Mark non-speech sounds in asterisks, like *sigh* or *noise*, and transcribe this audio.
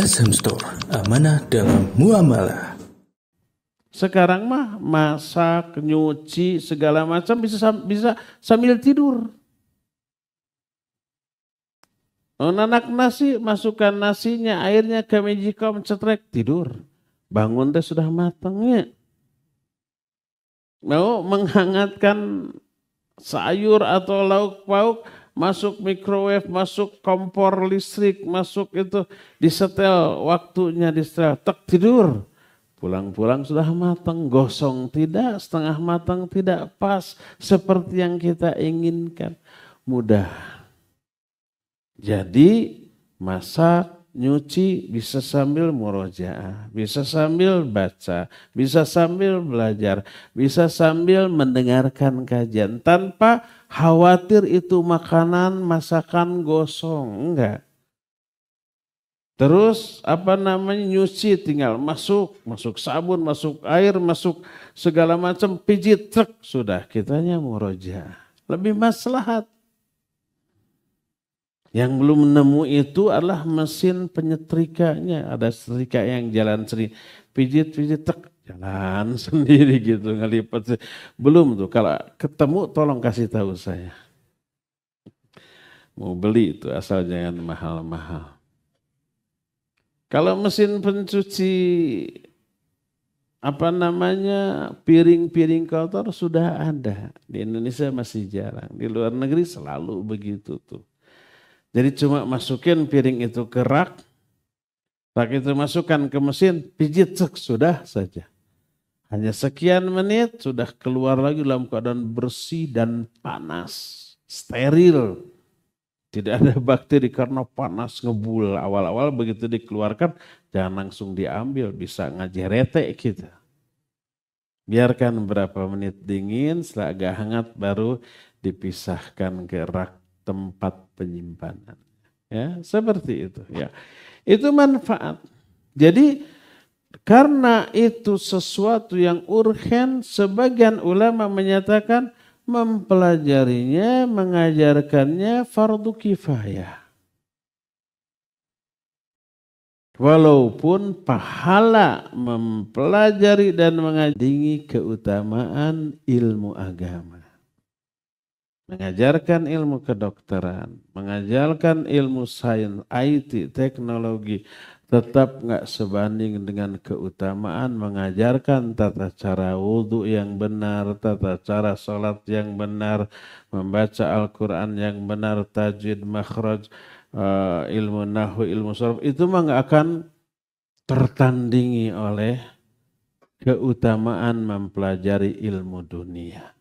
SM Store, amanah dalam muamalah. Sekarang mah masak, nyuci, segala macam bisa bisa sambil tidur. Oh, nanak nasi, masukkan nasinya, airnya ke magicom, cetrek, tidur. Bangun teh sudah matangnya. Mau menghangatkan sayur atau lauk pauk, masuk microwave, masuk kompor listrik, masuk itu disetel waktunya disetel, tek tidur. Pulang-pulang sudah matang, gosong tidak, setengah matang tidak pas seperti yang kita inginkan. Mudah. Jadi masak, nyuci bisa sambil murojaah, bisa sambil baca, bisa sambil belajar, bisa sambil mendengarkan kajian tanpa khawatir itu makanan masakan gosong, enggak. Terus apa namanya nyuci tinggal masuk, masuk sabun, masuk air, masuk segala macam pijit truk sudah kitanya murojaah. Lebih maslahat. Yang belum nemu itu adalah mesin penyetrikanya. Ada setrika yang jalan sendiri. Pijit-pijit tek, jalan *laughs* sendiri gitu. Ngelipat. Belum tuh. Kalau ketemu tolong kasih tahu saya. Mau beli itu asal jangan mahal-mahal. Kalau mesin pencuci apa namanya piring-piring kotor sudah ada di Indonesia masih jarang di luar negeri selalu begitu tuh jadi cuma masukin piring itu ke rak, rak itu masukkan ke mesin, pijit cek, sudah saja. Hanya sekian menit sudah keluar lagi dalam keadaan bersih dan panas, steril. Tidak ada *laughs* bakteri karena panas ngebul. Awal-awal begitu dikeluarkan jangan langsung diambil, bisa retek kita. Biarkan berapa menit dingin, setelah agak hangat baru dipisahkan ke rak tempat penyimpanan. Ya, seperti itu ya. Itu manfaat. Jadi karena itu sesuatu yang urgen, sebagian ulama menyatakan mempelajarinya, mengajarkannya fardu kifayah. Walaupun pahala mempelajari dan mengadingi keutamaan ilmu agama mengajarkan ilmu kedokteran, mengajarkan ilmu sains, IT, teknologi, tetap nggak sebanding dengan keutamaan mengajarkan tata cara wudhu yang benar, tata cara sholat yang benar, membaca Al-Quran yang benar, tajwid, makhraj, eh, ilmu nahu, ilmu sorof, itu mah nggak akan tertandingi oleh keutamaan mempelajari ilmu dunia.